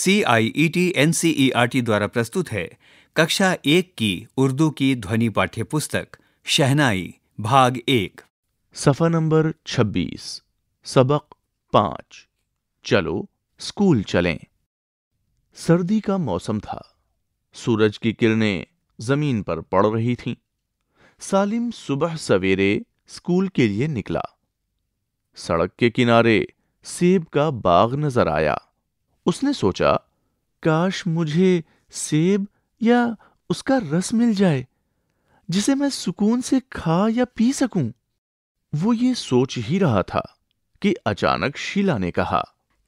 C I E T N C E R T द्वारा प्रस्तुत है कक्षा एक की उर्दू की ध्वनि पाठ्य पुस्तक शहनाई भाग एक सफा नंबर छब्बीस सबक पांच चलो स्कूल चलें सर्दी का मौसम था सूरज की किरणें जमीन पर पड़ रही थीं। सालिम सुबह सवेरे स्कूल के लिए निकला सड़क के किनारे सेब का बाग नजर आया उसने सोचा काश मुझे सेब या उसका रस मिल जाए जिसे मैं सुकून से खा या पी सकूं। वो ये सोच ही रहा था कि अचानक शीला ने कहा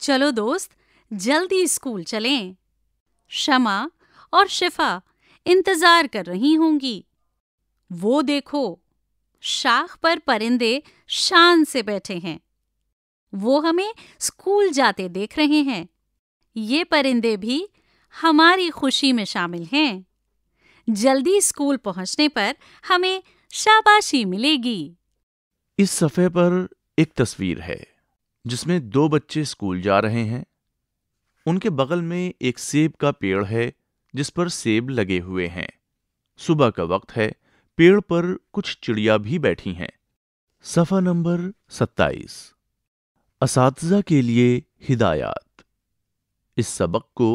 चलो दोस्त जल्दी स्कूल चलें। शमा और शिफा इंतजार कर रही होंगी वो देखो शाख पर परिंदे शान से बैठे हैं वो हमें स्कूल जाते देख रहे हैं ये परिंदे भी हमारी खुशी में शामिल हैं जल्दी स्कूल पहुंचने पर हमें शाबाशी मिलेगी इस सफ़े पर एक तस्वीर है जिसमें दो बच्चे स्कूल जा रहे हैं उनके बगल में एक सेब का पेड़ है जिस पर सेब लगे हुए हैं सुबह का वक्त है पेड़ पर कुछ चिड़िया भी बैठी हैं सफ़ा नंबर सत्ताईस इस के लिए हिदायत इस सबक को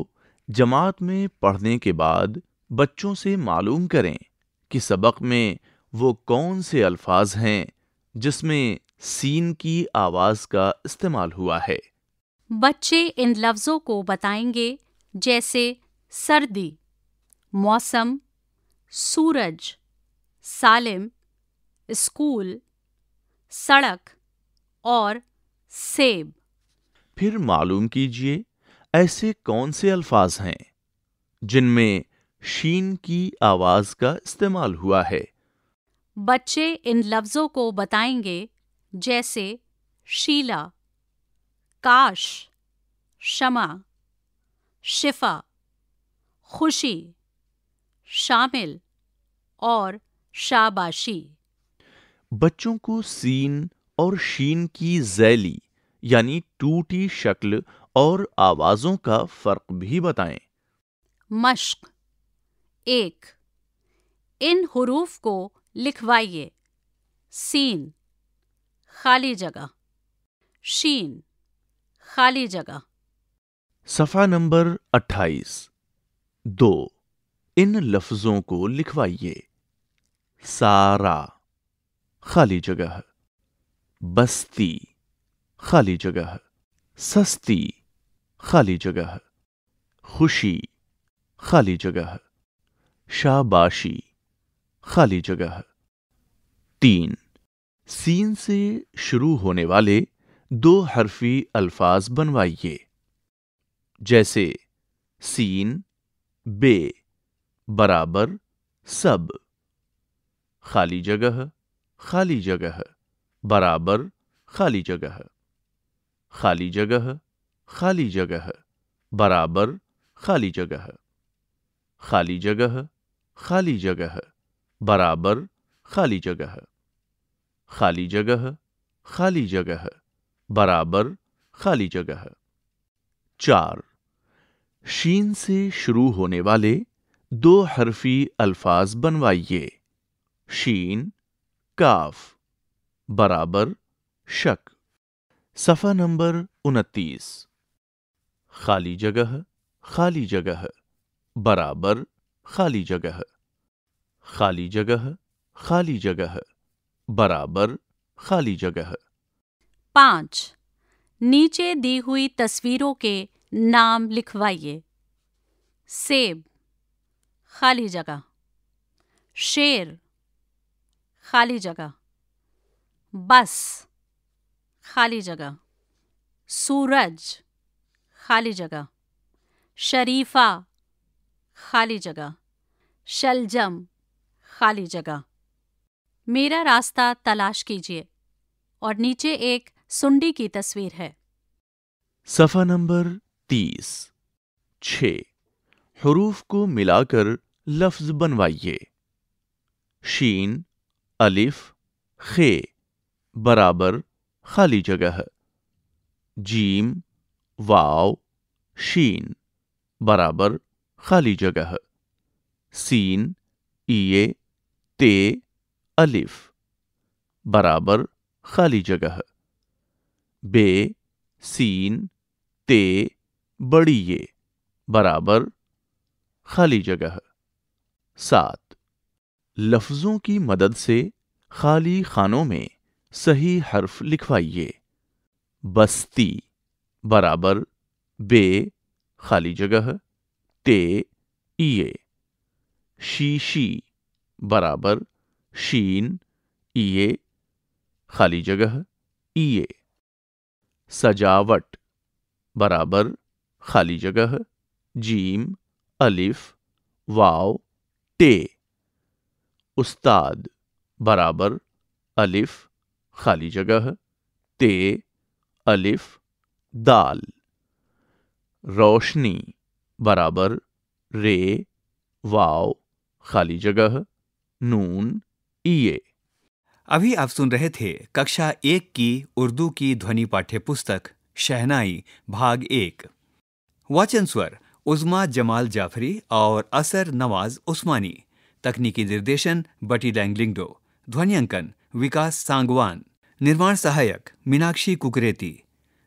जमात में पढ़ने के बाद बच्चों से मालूम करें कि सबक में वो कौन से अल्फाज हैं जिसमें सीन की आवाज का इस्तेमाल हुआ है बच्चे इन लफ्जों को बताएंगे जैसे सर्दी मौसम सूरज सालिम स्कूल सड़क और सेब फिर मालूम कीजिए ऐसे कौन से अल्फाज हैं जिनमें शीन की आवाज का इस्तेमाल हुआ है बच्चे इन लफ्जों को बताएंगे जैसे शीला काश शमा शिफा खुशी शामिल और शाबाशी बच्चों को सीन और शीन की जैली यानी टूटी शक्ल और आवाजों का फर्क भी बताएं मश्क एक इन हरूफ को लिखवाइए सीन खाली जगह शीन खाली जगह सफा नंबर अट्ठाईस दो इन लफ्जों को लिखवाइए सारा खाली जगह बस्ती खाली जगह सस्ती खाली जगह खुशी खाली जगह शाबाशी खाली जगह तीन सीन से शुरू होने वाले दो हरफी अल्फाज बनवाइए जैसे सीन बे बराबर सब खाली जगह खाली जगह बराबर खाली जगह खाली जगह खाली जगह बराबर खाली जगह खाली जगह खाली जगह बराबर खाली जगह खाली जगह खाली जगह बराबर खाली जगह चार शीन से शुरू होने वाले दो हरफी अल्फाज बनवाइए शीन काफ बराबर शक सफ़ा नंबर उनतीस खाली जगह खाली जगह बराबर खाली जगह खाली जगह खाली जगह बराबर खाली जगह पांच नीचे दी हुई तस्वीरों के नाम लिखवाइए सेब खाली जगह शेर खाली जगह बस खाली जगह सूरज खाली जगह शरीफा खाली जगह शलजम खाली जगह मेरा रास्ता तलाश कीजिए और नीचे एक सुंडी की तस्वीर है सफा नंबर तीस छ हरूफ को मिलाकर लफ्ज बनवाइए शीन अलिफ खे बराबर खाली जगह जीम वाव शीन बराबर खाली जगह सीन ईए ते अलिफ बराबर खाली जगह बे सीन ते बड़ी ये बराबर खाली जगह सात लफ्ज़ों की मदद से खाली खानों में सही हर्फ लिखवाइए बस्ती बराबर बे खाली जगह ते शी शीशी बराबर शीन ईए खाली जगह ईए सजावट बराबर खाली जगह जीम अलिफ वाव टे उस्ताद बराबर अलिफ खाली जगह ते अलिफ दाल रोशनी बराबर रे वाव खाली जगह नून ईए अभी आप सुन रहे थे कक्षा एक की उर्दू की ध्वनि पाठ्य पुस्तक शहनाई भाग एक वाचन स्वर उजमा जमाल जाफरी और असर नवाज उस्मानी तकनीकी निर्देशन बटी डैंगलिंगडो ध्वनियांकन विकास सांगवान निर्माण सहायक मीनाक्षी कुकरेती